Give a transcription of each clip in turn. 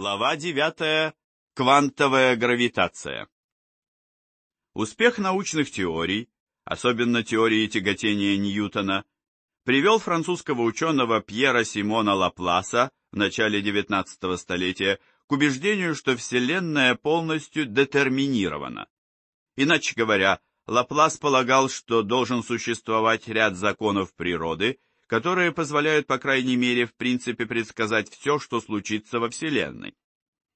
Глава 9. Квантовая гравитация. Успех научных теорий, особенно теории тяготения Ньютона, привел французского ученого Пьера Симона Лапласа в начале XIX столетия к убеждению, что Вселенная полностью детерминирована. Иначе говоря, Лаплас полагал, что должен существовать ряд законов природы – которые позволяют, по крайней мере, в принципе предсказать все, что случится во Вселенной.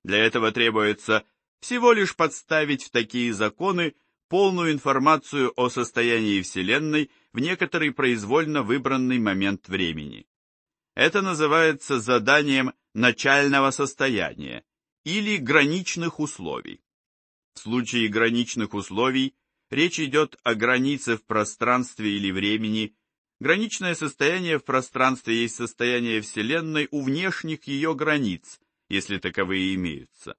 Для этого требуется всего лишь подставить в такие законы полную информацию о состоянии Вселенной в некоторый произвольно выбранный момент времени. Это называется заданием начального состояния или граничных условий. В случае граничных условий речь идет о границе в пространстве или времени Граничное состояние в пространстве есть состояние Вселенной у внешних ее границ, если таковые имеются.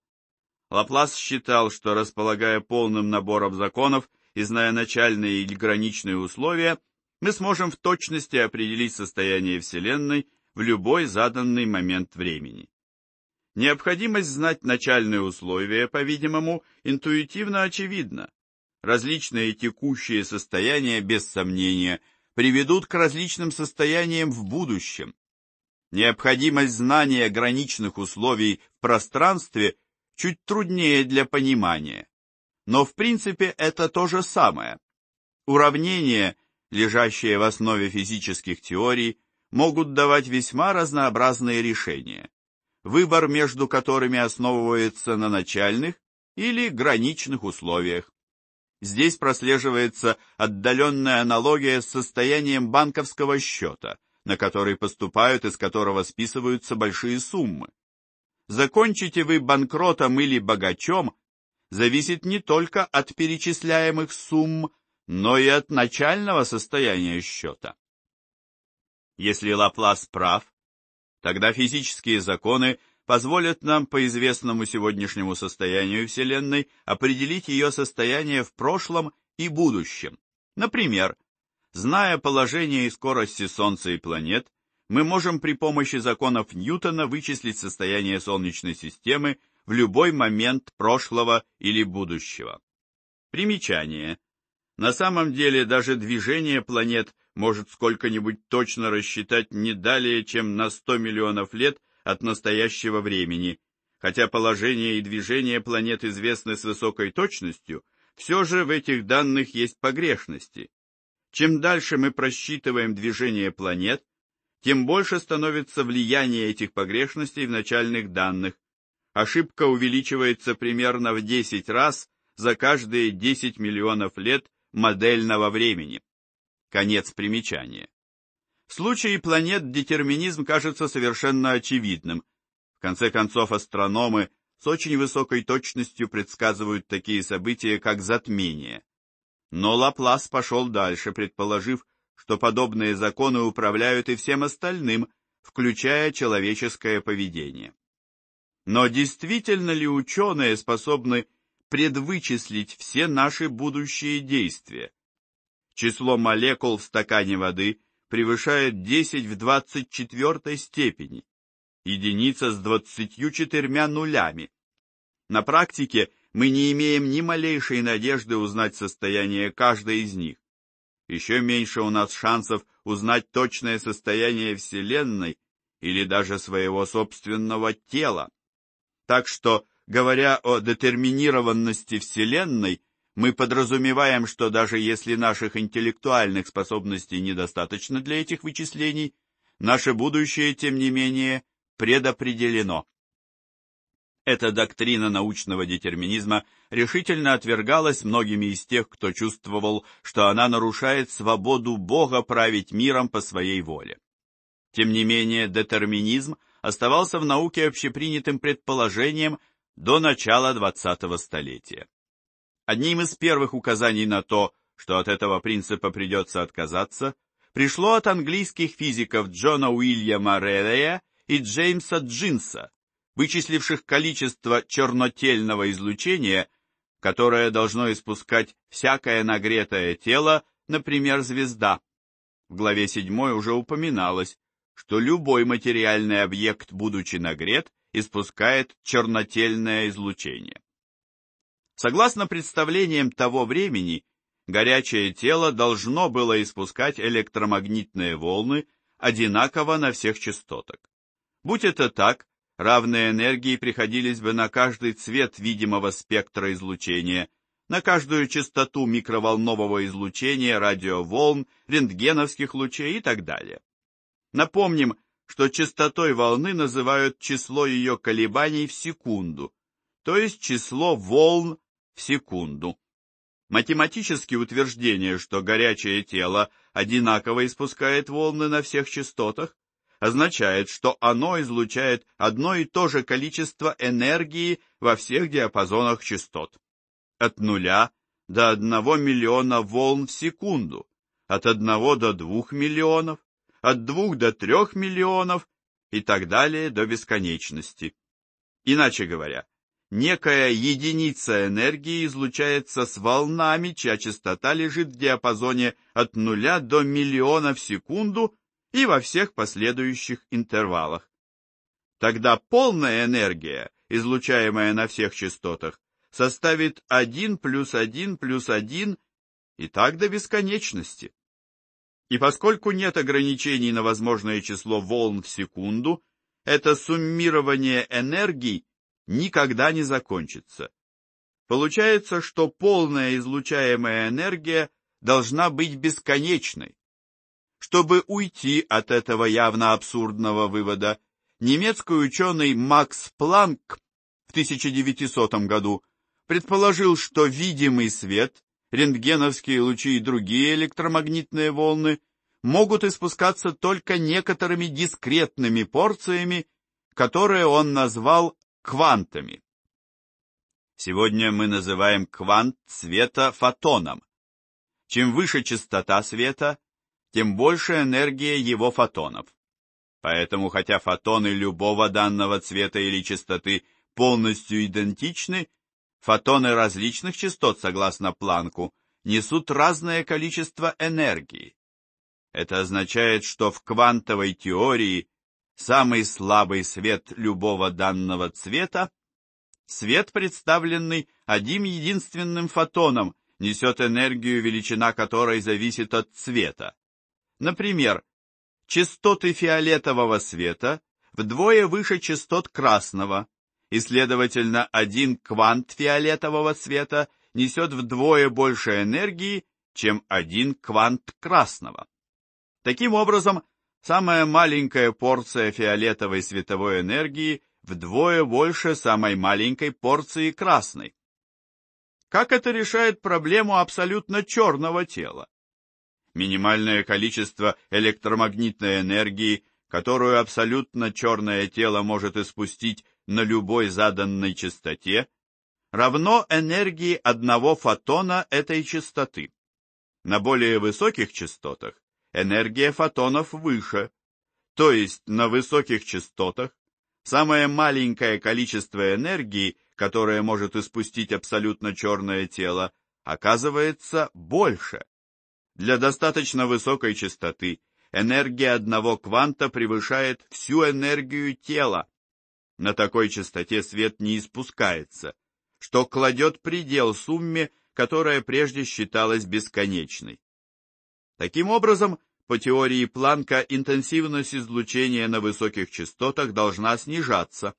Лаплас считал, что располагая полным набором законов и зная начальные или граничные условия, мы сможем в точности определить состояние Вселенной в любой заданный момент времени. Необходимость знать начальные условия, по-видимому, интуитивно очевидна. Различные текущие состояния, без сомнения, – приведут к различным состояниям в будущем. Необходимость знания граничных условий в пространстве чуть труднее для понимания. Но в принципе это то же самое. Уравнения, лежащие в основе физических теорий, могут давать весьма разнообразные решения, выбор между которыми основывается на начальных или граничных условиях. Здесь прослеживается отдаленная аналогия с состоянием банковского счета, на который поступают, из которого списываются большие суммы. Закончите вы банкротом или богачом, зависит не только от перечисляемых сумм, но и от начального состояния счета. Если Лаплас прав, тогда физические законы – позволят нам по известному сегодняшнему состоянию Вселенной определить ее состояние в прошлом и будущем. Например, зная положение и скорости Солнца и планет, мы можем при помощи законов Ньютона вычислить состояние Солнечной системы в любой момент прошлого или будущего. Примечание. На самом деле даже движение планет может сколько-нибудь точно рассчитать не далее, чем на 100 миллионов лет от настоящего времени. Хотя положение и движение планет известны с высокой точностью, все же в этих данных есть погрешности. Чем дальше мы просчитываем движение планет, тем больше становится влияние этих погрешностей в начальных данных. Ошибка увеличивается примерно в 10 раз за каждые 10 миллионов лет модельного времени. Конец примечания. В случае планет детерминизм кажется совершенно очевидным. В конце концов, астрономы с очень высокой точностью предсказывают такие события, как затмение. Но Лаплас пошел дальше, предположив, что подобные законы управляют и всем остальным, включая человеческое поведение. Но действительно ли ученые способны предвычислить все наши будущие действия? Число молекул в стакане воды превышает 10 в 24 степени, единица с 24 нулями. На практике мы не имеем ни малейшей надежды узнать состояние каждой из них. Еще меньше у нас шансов узнать точное состояние Вселенной или даже своего собственного тела. Так что, говоря о детерминированности Вселенной, мы подразумеваем, что даже если наших интеллектуальных способностей недостаточно для этих вычислений, наше будущее, тем не менее, предопределено. Эта доктрина научного детерминизма решительно отвергалась многими из тех, кто чувствовал, что она нарушает свободу Бога править миром по своей воле. Тем не менее, детерминизм оставался в науке общепринятым предположением до начала XX столетия. Одним из первых указаний на то, что от этого принципа придется отказаться, пришло от английских физиков Джона Уильяма Релея и Джеймса Джинса, вычисливших количество чернотельного излучения, которое должно испускать всякое нагретое тело, например, звезда. В главе 7 уже упоминалось, что любой материальный объект, будучи нагрет, испускает чернотельное излучение. Согласно представлениям того времени, горячее тело должно было испускать электромагнитные волны одинаково на всех частотах. Будь это так, равные энергии приходились бы на каждый цвет видимого спектра излучения, на каждую частоту микроволнового излучения, радиоволн, рентгеновских лучей и так далее. Напомним, что частотой волны называют число ее колебаний в секунду, то есть число волн в секунду. Математические утверждения, что горячее тело одинаково испускает волны на всех частотах, означает, что оно излучает одно и то же количество энергии во всех диапазонах частот. От нуля до одного миллиона волн в секунду, от одного до двух миллионов, от двух до трех миллионов и так далее до бесконечности. Иначе говоря, некая единица энергии излучается с волнами, чья частота лежит в диапазоне от нуля до миллиона в секунду и во всех последующих интервалах. Тогда полная энергия, излучаемая на всех частотах, составит 1 плюс 1 плюс 1 и так до бесконечности. И поскольку нет ограничений на возможное число волн в секунду, это суммирование энергий никогда не закончится. Получается, что полная излучаемая энергия должна быть бесконечной. Чтобы уйти от этого явно абсурдного вывода, немецкий ученый Макс Планк в 1900 году предположил, что видимый свет, рентгеновские лучи и другие электромагнитные волны могут испускаться только некоторыми дискретными порциями, которые он назвал квантами. Сегодня мы называем квант света фотоном. Чем выше частота света, тем больше энергия его фотонов. Поэтому, хотя фотоны любого данного цвета или частоты полностью идентичны, фотоны различных частот, согласно Планку, несут разное количество энергии. Это означает, что в квантовой теории Самый слабый свет любого данного цвета – свет, представленный одним единственным фотоном, несет энергию, величина которой зависит от цвета. Например, частоты фиолетового света вдвое выше частот красного, и, следовательно, один квант фиолетового света несет вдвое больше энергии, чем один квант красного. Таким образом, Самая маленькая порция фиолетовой световой энергии вдвое больше самой маленькой порции красной. Как это решает проблему абсолютно черного тела? Минимальное количество электромагнитной энергии, которую абсолютно черное тело может испустить на любой заданной частоте, равно энергии одного фотона этой частоты. На более высоких частотах энергия фотонов выше, то есть на высоких частотах самое маленькое количество энергии, которое может испустить абсолютно черное тело, оказывается больше. Для достаточно высокой частоты энергия одного кванта превышает всю энергию тела. На такой частоте свет не испускается, что кладет предел сумме, которая прежде считалась бесконечной. Таким образом, по теории Планка интенсивность излучения на высоких частотах должна снижаться.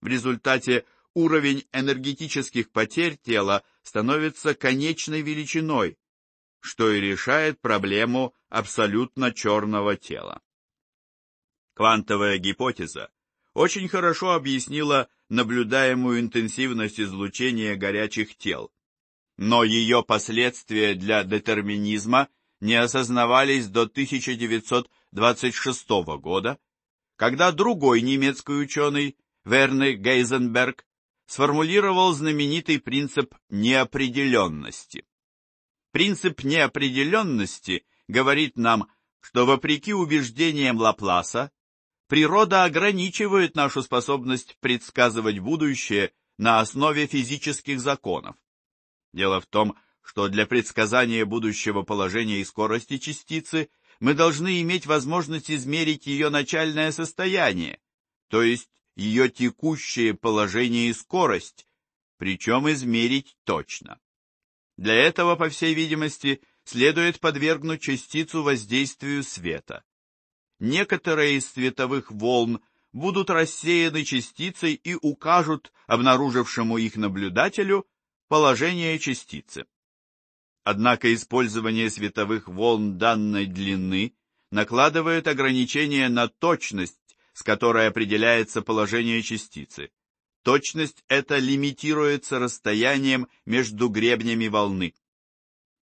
В результате уровень энергетических потерь тела становится конечной величиной, что и решает проблему абсолютно черного тела. Квантовая гипотеза очень хорошо объяснила наблюдаемую интенсивность излучения горячих тел, но ее последствия для детерминизма не осознавались до 1926 года, когда другой немецкий ученый, Верны Гейзенберг, сформулировал знаменитый принцип неопределенности. Принцип неопределенности говорит нам, что вопреки убеждениям Лапласа, природа ограничивает нашу способность предсказывать будущее на основе физических законов. Дело в том, что для предсказания будущего положения и скорости частицы мы должны иметь возможность измерить ее начальное состояние, то есть ее текущее положение и скорость, причем измерить точно. Для этого, по всей видимости, следует подвергнуть частицу воздействию света. Некоторые из световых волн будут рассеяны частицей и укажут обнаружившему их наблюдателю положение частицы. Однако использование световых волн данной длины накладывает ограничение на точность, с которой определяется положение частицы. Точность эта лимитируется расстоянием между гребнями волны.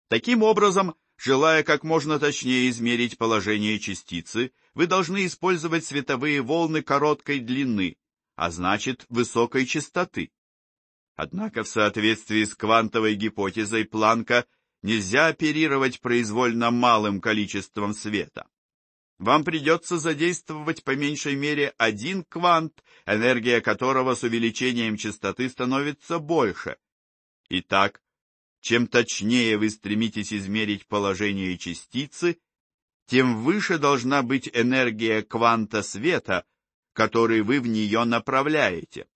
Таким образом, желая как можно точнее измерить положение частицы, вы должны использовать световые волны короткой длины, а значит высокой частоты. Однако в соответствии с квантовой гипотезой Планка Нельзя оперировать произвольно малым количеством света. Вам придется задействовать по меньшей мере один квант, энергия которого с увеличением частоты становится больше. Итак, чем точнее вы стремитесь измерить положение частицы, тем выше должна быть энергия кванта света, который вы в нее направляете.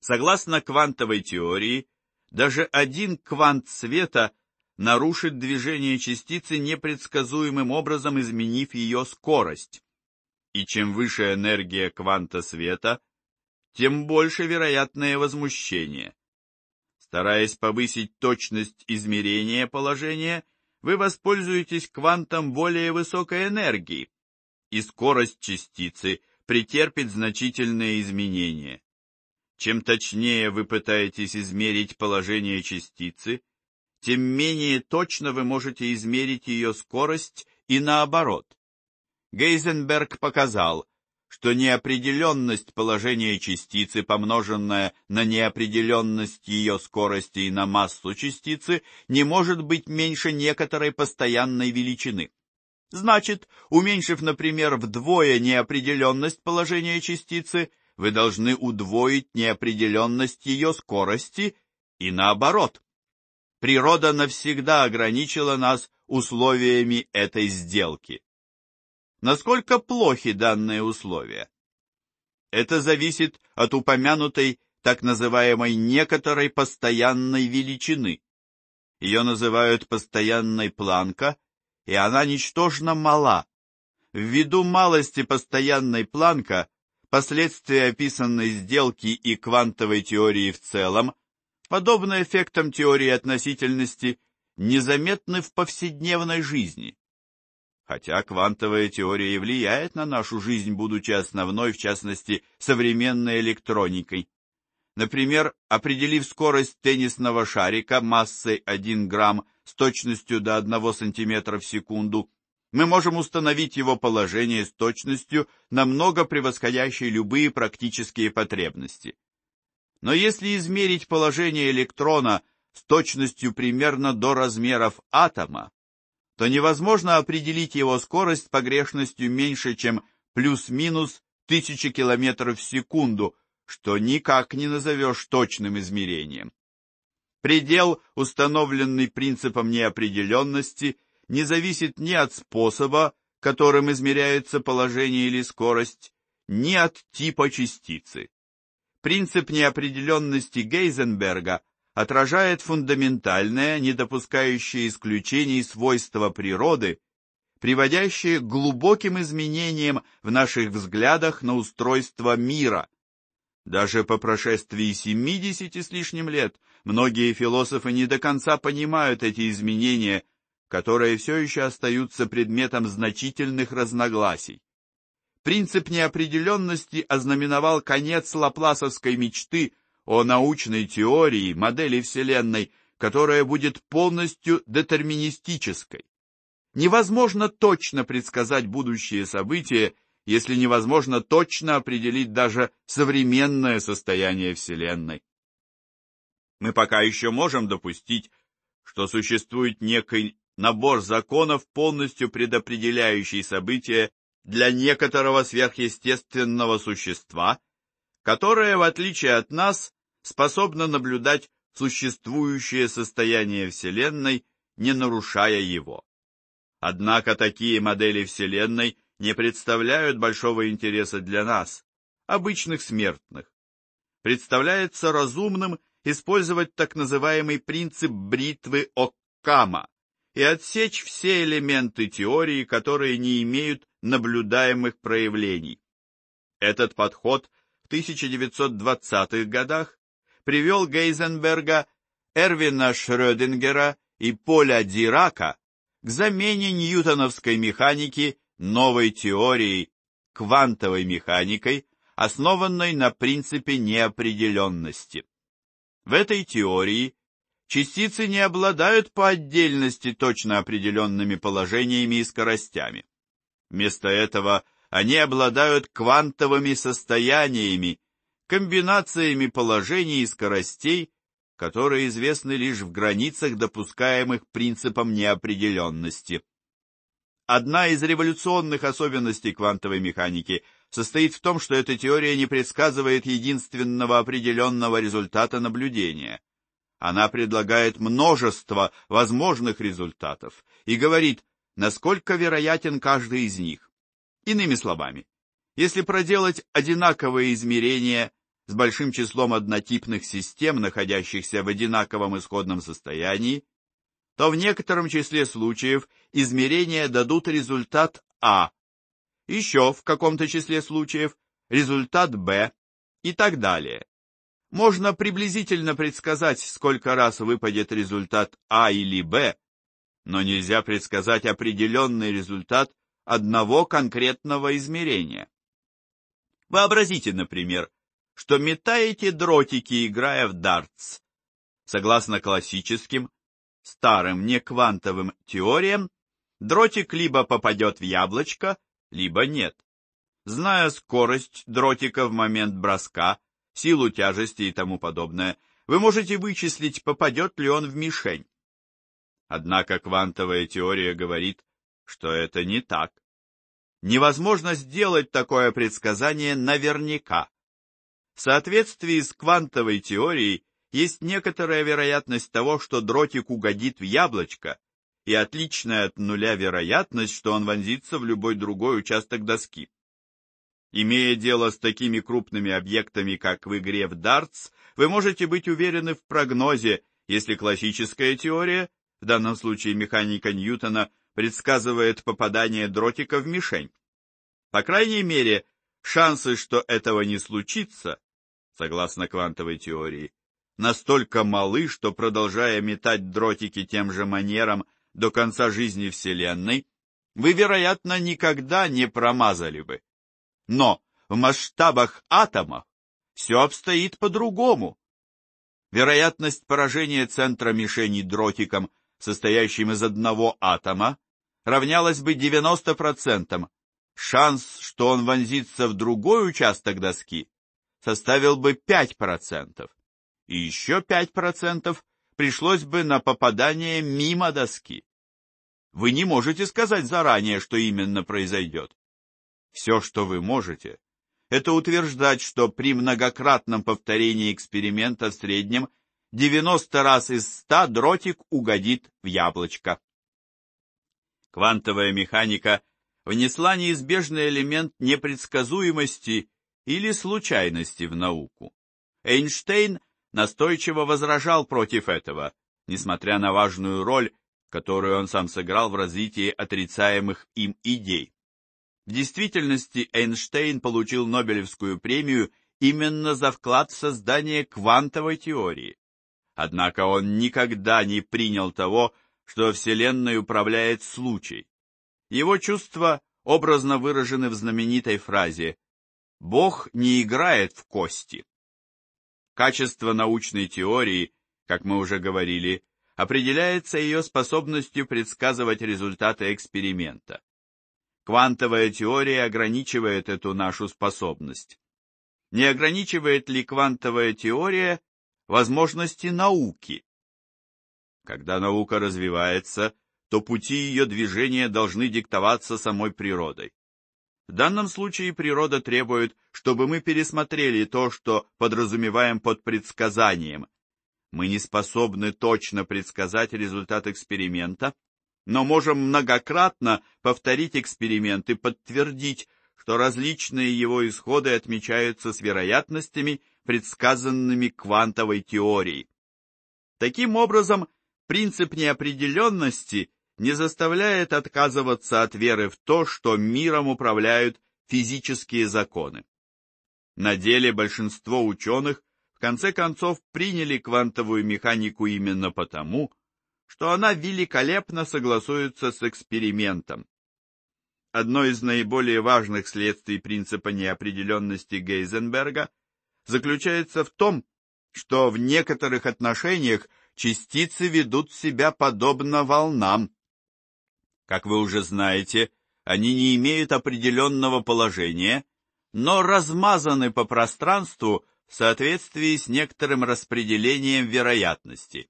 Согласно квантовой теории, даже один квант света нарушит движение частицы непредсказуемым образом, изменив ее скорость. И чем выше энергия кванта света, тем больше вероятное возмущение. Стараясь повысить точность измерения положения, вы воспользуетесь квантом более высокой энергии, и скорость частицы претерпит значительные изменения. Чем точнее вы пытаетесь измерить положение частицы, тем менее точно вы можете измерить ее скорость и наоборот. Гейзенберг показал, что неопределенность положения частицы, помноженная на неопределенность ее скорости и на массу частицы, не может быть меньше некоторой постоянной величины. Значит, уменьшив, например, вдвое неопределенность положения частицы, вы должны удвоить неопределенность ее скорости и наоборот. Природа навсегда ограничила нас условиями этой сделки. Насколько плохи данные условия? Это зависит от упомянутой так называемой некоторой постоянной величины. Ее называют постоянной планка, и она ничтожно мала. Ввиду малости постоянной планка Последствия описанной сделки и квантовой теории в целом, подобно эффектам теории относительности, незаметны в повседневной жизни. Хотя квантовая теория и влияет на нашу жизнь, будучи основной, в частности, современной электроникой. Например, определив скорость теннисного шарика массой 1 грамм с точностью до 1 сантиметра в секунду, мы можем установить его положение с точностью, намного превосходящей любые практические потребности. Но если измерить положение электрона с точностью примерно до размеров атома, то невозможно определить его скорость с погрешностью меньше, чем плюс-минус тысячи километров в секунду, что никак не назовешь точным измерением. Предел, установленный принципом неопределенности – не зависит ни от способа, которым измеряется положение или скорость, ни от типа частицы. Принцип неопределенности Гейзенберга отражает фундаментальное, не допускающее исключений свойства природы, приводящее к глубоким изменениям в наших взглядах на устройство мира. Даже по прошествии 70 с лишним лет многие философы не до конца понимают эти изменения – которые все еще остаются предметом значительных разногласий. Принцип неопределенности ознаменовал конец лапласовской мечты о научной теории, модели Вселенной, которая будет полностью детерминистической. Невозможно точно предсказать будущие события, если невозможно точно определить даже современное состояние Вселенной. Мы пока еще можем допустить, что существует некий набор законов, полностью предопределяющий события для некоторого сверхъестественного существа, которое, в отличие от нас, способно наблюдать существующее состояние Вселенной, не нарушая его. Однако такие модели Вселенной не представляют большого интереса для нас, обычных смертных. Представляется разумным использовать так называемый принцип бритвы Оккама, и отсечь все элементы теории, которые не имеют наблюдаемых проявлений. Этот подход в 1920-х годах привел Гейзенберга, Эрвина Шрёдингера и Поля Дирака к замене ньютоновской механики новой теорией квантовой механикой, основанной на принципе неопределенности. В этой теории частицы не обладают по отдельности точно определенными положениями и скоростями. Вместо этого они обладают квантовыми состояниями, комбинациями положений и скоростей, которые известны лишь в границах, допускаемых принципом неопределенности. Одна из революционных особенностей квантовой механики состоит в том, что эта теория не предсказывает единственного определенного результата наблюдения – она предлагает множество возможных результатов и говорит, насколько вероятен каждый из них. Иными словами, если проделать одинаковые измерения с большим числом однотипных систем, находящихся в одинаковом исходном состоянии, то в некотором числе случаев измерения дадут результат А, еще в каком-то числе случаев результат Б и так далее можно приблизительно предсказать, сколько раз выпадет результат А или Б, но нельзя предсказать определенный результат одного конкретного измерения. Вообразите, например, что метаете дротики, играя в дартс. Согласно классическим, старым неквантовым теориям, дротик либо попадет в яблочко, либо нет. Зная скорость дротика в момент броска, силу тяжести и тому подобное, вы можете вычислить, попадет ли он в мишень. Однако квантовая теория говорит, что это не так. Невозможно сделать такое предсказание наверняка. В соответствии с квантовой теорией есть некоторая вероятность того, что дротик угодит в яблочко, и отличная от нуля вероятность, что он вонзится в любой другой участок доски. Имея дело с такими крупными объектами, как в игре в дартс, вы можете быть уверены в прогнозе, если классическая теория, в данном случае механика Ньютона, предсказывает попадание дротика в мишень. По крайней мере, шансы, что этого не случится, согласно квантовой теории, настолько малы, что, продолжая метать дротики тем же манером до конца жизни Вселенной, вы, вероятно, никогда не промазали бы. Но в масштабах атомов все обстоит по-другому. Вероятность поражения центра мишени дротиком, состоящим из одного атома, равнялась бы 90%. Шанс, что он вонзится в другой участок доски, составил бы 5%. И еще 5% пришлось бы на попадание мимо доски. Вы не можете сказать заранее, что именно произойдет. Все, что вы можете, это утверждать, что при многократном повторении эксперимента в среднем 90 раз из 100 дротик угодит в яблочко. Квантовая механика внесла неизбежный элемент непредсказуемости или случайности в науку. Эйнштейн настойчиво возражал против этого, несмотря на важную роль, которую он сам сыграл в развитии отрицаемых им идей. В действительности Эйнштейн получил Нобелевскую премию именно за вклад в создание квантовой теории. Однако он никогда не принял того, что Вселенной управляет случай. Его чувства образно выражены в знаменитой фразе «Бог не играет в кости». Качество научной теории, как мы уже говорили, определяется ее способностью предсказывать результаты эксперимента. Квантовая теория ограничивает эту нашу способность. Не ограничивает ли квантовая теория возможности науки? Когда наука развивается, то пути ее движения должны диктоваться самой природой. В данном случае природа требует, чтобы мы пересмотрели то, что подразумеваем под предсказанием. Мы не способны точно предсказать результат эксперимента, но можем многократно повторить эксперимент и подтвердить, что различные его исходы отмечаются с вероятностями, предсказанными квантовой теорией. Таким образом, принцип неопределенности не заставляет отказываться от веры в то, что миром управляют физические законы. На деле большинство ученых в конце концов приняли квантовую механику именно потому, что она великолепно согласуется с экспериментом. Одно из наиболее важных следствий принципа неопределенности Гейзенберга заключается в том, что в некоторых отношениях частицы ведут себя подобно волнам. Как вы уже знаете, они не имеют определенного положения, но размазаны по пространству в соответствии с некоторым распределением вероятности.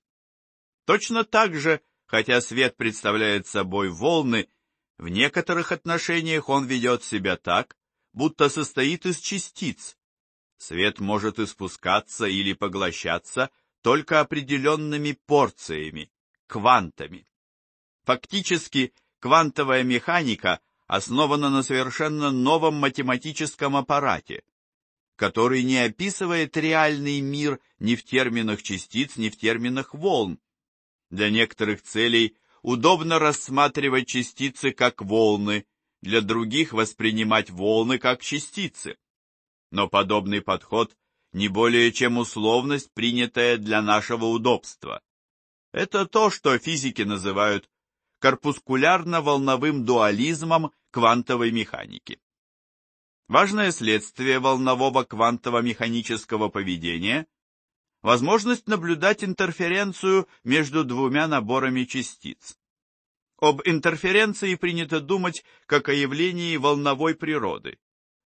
Точно так же, хотя свет представляет собой волны, в некоторых отношениях он ведет себя так, будто состоит из частиц. Свет может испускаться или поглощаться только определенными порциями, квантами. Фактически, квантовая механика основана на совершенно новом математическом аппарате, который не описывает реальный мир ни в терминах частиц, ни в терминах волн, для некоторых целей удобно рассматривать частицы как волны, для других воспринимать волны как частицы. Но подобный подход не более чем условность, принятая для нашего удобства. Это то, что физики называют корпускулярно-волновым дуализмом квантовой механики. Важное следствие волнового квантово-механического поведения возможность наблюдать интерференцию между двумя наборами частиц. Об интерференции принято думать как о явлении волновой природы.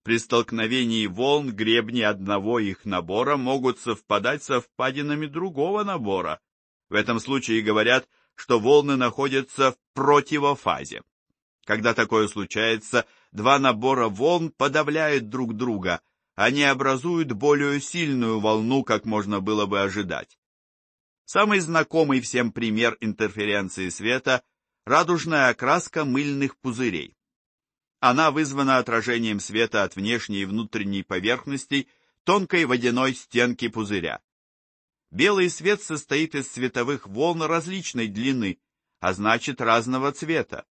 При столкновении волн гребни одного их набора могут совпадать со впадинами другого набора. В этом случае говорят, что волны находятся в противофазе. Когда такое случается, два набора волн подавляют друг друга, они образуют более сильную волну, как можно было бы ожидать. Самый знакомый всем пример интерференции света – радужная окраска мыльных пузырей. Она вызвана отражением света от внешней и внутренней поверхностей тонкой водяной стенки пузыря. Белый свет состоит из световых волн различной длины, а значит разного цвета.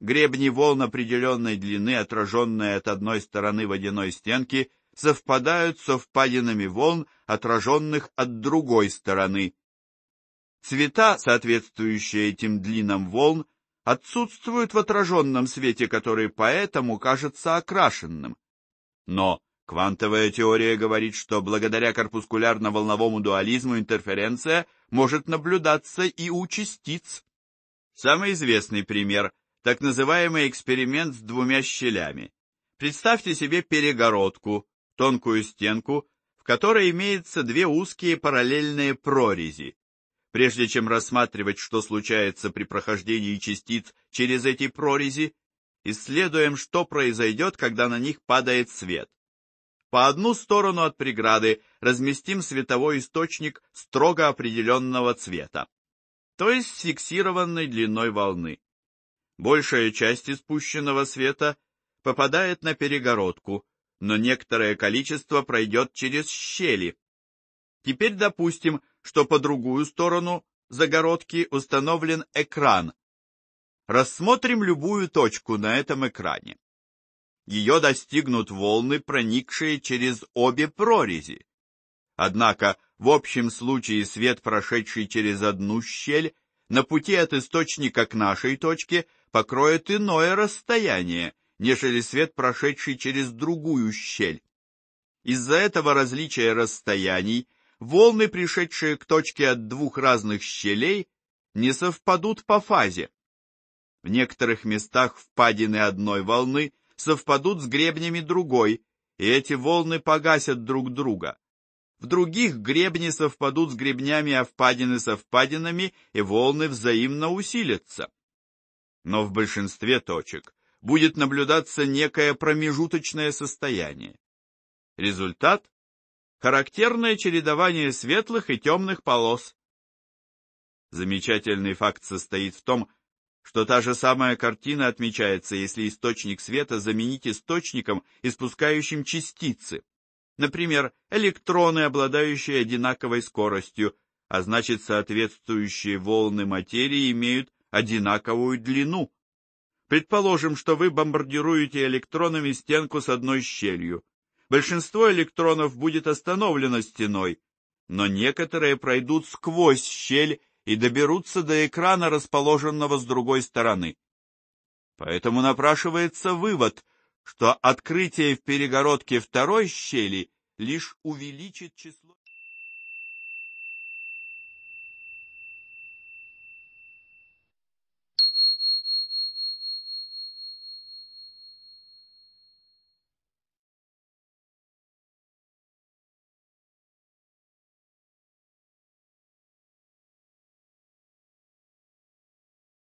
Гребни волн определенной длины, отраженные от одной стороны водяной стенки – совпадают со впадинами волн, отраженных от другой стороны. Цвета, соответствующие этим длинам волн, отсутствуют в отраженном свете, который поэтому кажется окрашенным. Но квантовая теория говорит, что благодаря корпускулярно-волновому дуализму интерференция может наблюдаться и у частиц. Самый известный пример – так называемый эксперимент с двумя щелями. Представьте себе перегородку, тонкую стенку, в которой имеются две узкие параллельные прорези. Прежде чем рассматривать, что случается при прохождении частиц через эти прорези, исследуем, что произойдет, когда на них падает свет. По одну сторону от преграды разместим световой источник строго определенного цвета, то есть фиксированной длиной волны. Большая часть испущенного света попадает на перегородку, но некоторое количество пройдет через щели. Теперь допустим, что по другую сторону загородки установлен экран. Рассмотрим любую точку на этом экране. Ее достигнут волны, проникшие через обе прорези. Однако в общем случае свет, прошедший через одну щель, на пути от источника к нашей точке покроет иное расстояние – нежели свет, прошедший через другую щель. Из-за этого различия расстояний волны, пришедшие к точке от двух разных щелей, не совпадут по фазе. В некоторых местах впадины одной волны совпадут с гребнями другой, и эти волны погасят друг друга. В других гребни совпадут с гребнями, а впадины со впадинами, и волны взаимно усилятся. Но в большинстве точек будет наблюдаться некое промежуточное состояние. Результат – характерное чередование светлых и темных полос. Замечательный факт состоит в том, что та же самая картина отмечается, если источник света заменить источником, испускающим частицы. Например, электроны, обладающие одинаковой скоростью, а значит соответствующие волны материи имеют одинаковую длину. Предположим, что вы бомбардируете электронами стенку с одной щелью. Большинство электронов будет остановлено стеной, но некоторые пройдут сквозь щель и доберутся до экрана, расположенного с другой стороны. Поэтому напрашивается вывод, что открытие в перегородке второй щели лишь увеличит число